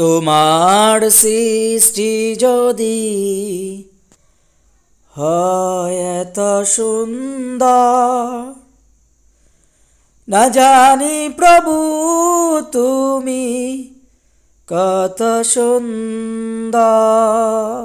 তোমার সৃষ্টি যদি হয় এত সুন্দর না জানি প্রভু তুমি কত সুন্দর